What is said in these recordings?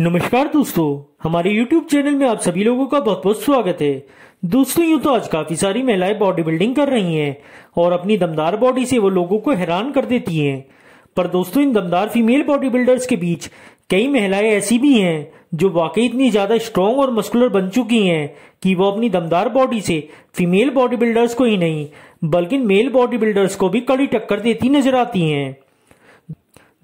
नमस्कार दोस्तों हमारे YouTube चैनल में आप सभी लोगों का बहुत बहुत स्वागत है दोस्तों यूँ तो आज काफी सारी महिलाएं बॉडी बिल्डिंग कर रही हैं और अपनी दमदार बॉडी से वो लोगों को हैरान कर देती हैं पर दोस्तों इन दमदार फीमेल बॉडी बिल्डर्स के बीच कई महिलाएं ऐसी भी हैं जो वाकई इतनी ज्यादा स्ट्रांग और मस्कुलर बन चुकी हैं कि वो अपनी दमदार बॉडी से फीमेल बॉडी बिल्डर्स को ही नहीं बल्कि मेल बॉडी बिल्डर्स को भी कड़ी टक्कर देती नजर आती हैं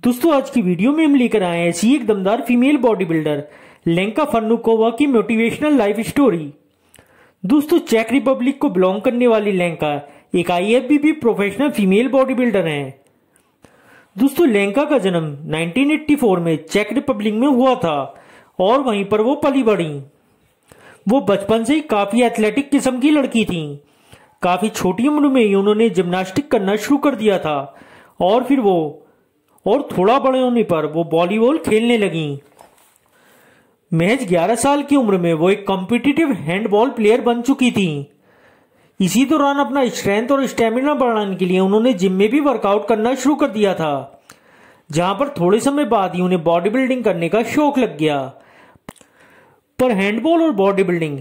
दोस्तों आज की वीडियो में हम लेकर आए हैं ऐसी एक दमदार female body builder Lenka Fernukova की मोटिवेशनल लाइफ स्टोरी दोस्तों चेक रिपब्लिक को बिलोंग करने वाली लेंका एक IFBB professional female body builder है दोस्तों लेंका का जन्म 1984 में चेक रिपब्लिक में हुआ था और वहीं पर वो पली बढ़ी वो बचपन से ही काफी एथलेटिक किस्म की लड़की थी काफी छोटी उम्र में ही उन्होंने जिम्नास्टिक करना शुरू कर दिया था और फिर वो और थोड़ा बड़े होने पर वो वॉलीबॉल खेलने लगी महज 11 साल की उम्र में वो एक कॉम्पिटिटिव हैंडबॉल प्लेयर बन चुकी थी इसी दौरान अपना स्ट्रेंथ और स्टेमिना बढ़ाने के लिए उन्होंने जिम में भी वर्कआउट करना शुरू कर दिया था जहां पर थोड़े समय बाद ही उन्हें बॉडी बिल्डिंग करने का शौक लग गया पर हैंडबॉल और बॉडी बिल्डिंग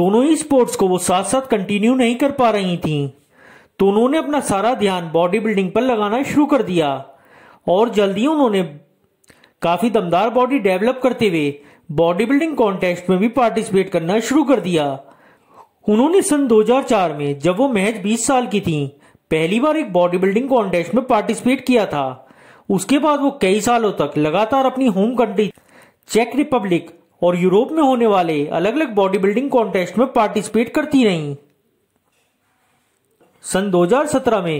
दोनों ही स्पोर्ट्स को वो साथ साथ कंटिन्यू नहीं कर पा रही थी तो उन्होंने अपना सारा ध्यान बॉडी बिल्डिंग पर लगाना शुरू कर दिया और जल्दी उन्होंने काफी दमदार बॉडी डेवलप करते हुए बॉडी बिल्डिंग कॉन्टेस्ट में भी पार्टिसिपेट करना शुरू कर दिया उन्होंने सन 2004 में जब वो महज 20 साल की थी पहली बार एक बॉडी बिल्डिंग कॉन्टेस्ट में पार्टिसिपेट किया था उसके बाद वो कई सालों तक लगातार अपनी होम कंट्री चेक रिपब्लिक और यूरोप में होने वाले अलग अलग बॉडी बिल्डिंग कॉन्टेस्ट में पार्टिसिपेट करती रही सन 2017 में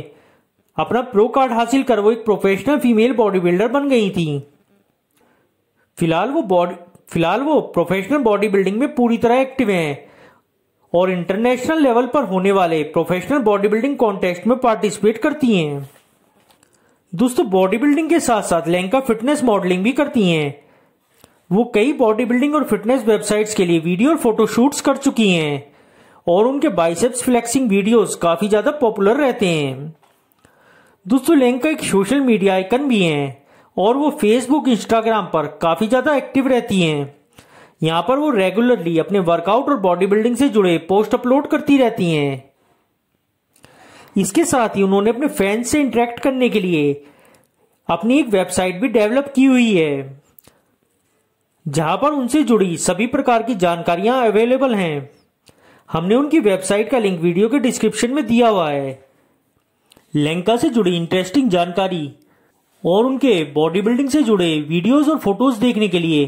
अपना प्रो कार्ड हासिल कर वो एक प्रोफेशनल फीमेल बॉडी बिल्डर बन गई थी फिलहाल वो बॉडी फिलहाल वो प्रोफेशनल बॉडी बिल्डिंग में पूरी तरह एक्टिव हैं और इंटरनेशनल लेवल पर होने वाले प्रोफेशनल बॉडी बिल्डिंग कॉन्टेस्ट में पार्टिसिपेट करती हैं दोस्तों बॉडी बिल्डिंग के साथ साथ लैंका फिटनेस मॉडलिंग भी करती हैं वो कई बॉडी बिल्डिंग और फिटनेस वेबसाइट्स के लिए वीडियो और फोटो शूट्स कर चुकी हैं और उनके बाइसेप्स फ्लेक्सिंग वीडियोस काफी ज्यादा पॉपुलर रहते हैं दोस्तों लिंक का एक सोशल मीडिया आइकन भी हैं और वो फेसबुक इंस्टाग्राम पर काफ़ी ज़्यादा एक्टिव रहती हैं यहाँ पर वो रेगुलरली अपने वर्कआउट और बॉडी बिल्डिंग से जुड़े पोस्ट अपलोड करती रहती हैं इसके साथ ही उन्होंने अपने फैंस से इंटरेक्ट करने के लिए अपनी एक वेबसाइट भी डेवलप की हुई है जहां पर उनसे जुड़ी सभी प्रकार की जानकारियां अवेलेबल हैं हमने उनकी वेबसाइट का लिंक वीडियो के डिस्क्रिप्शन में दिया हुआ है लंका से जुड़ी इंटरेस्टिंग जानकारी और उनके बॉडी बिल्डिंग से जुड़े वीडियोस और फोटोज देखने के लिए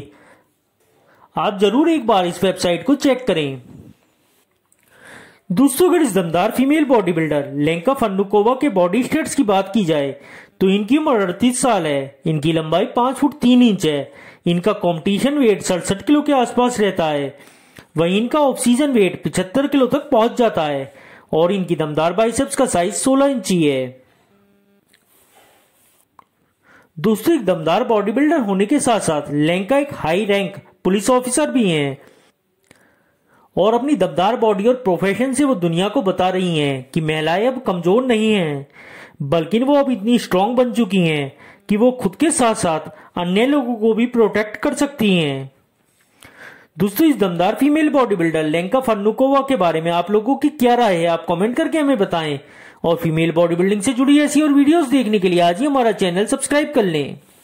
आप जरूर एक बार इस वेबसाइट को चेक करें दोस्तों अगर इस दमदार female body builder Lenka Fannukova के बॉडी स्टेट्स की बात की जाए तो इनकी उम्र अड़तीस साल है इनकी लंबाई पांच फुट तीन इंच है इनका कंपटीशन वेट सड़सठ किलो के आसपास रहता है वहीं इनका ऑफ सीजन वेट पिछहत्तर किलो तक पहुंच जाता है और इनकी दमदार बाइसेप्स का साइज 16 इंची है दूसरे एक दमदार बॉडी बिल्डर होने के साथ साथ लेंका एक हाई रैंक पुलिस ऑफिसर भी हैं और अपनी दमदार बॉडी और प्रोफेशन से वो दुनिया को बता रही हैं कि महिलाएं अब कमजोर नहीं हैं बल्कि वो अब इतनी स्ट्रांग बन चुकी हैं कि वो खुद के साथ साथ अन्य लोगों को भी प्रोटेक्ट कर सकती हैं दोस्तों इस दमदार female body builder Lenka Fernukova के बारे में आप लोगों की क्या राय है आप कमेंट करके हमें बताएं और फीमेल बॉडी बिल्डिंग से जुड़ी ऐसी और वीडियोस देखने के लिए आज ही हमारा चैनल सब्सक्राइब कर लें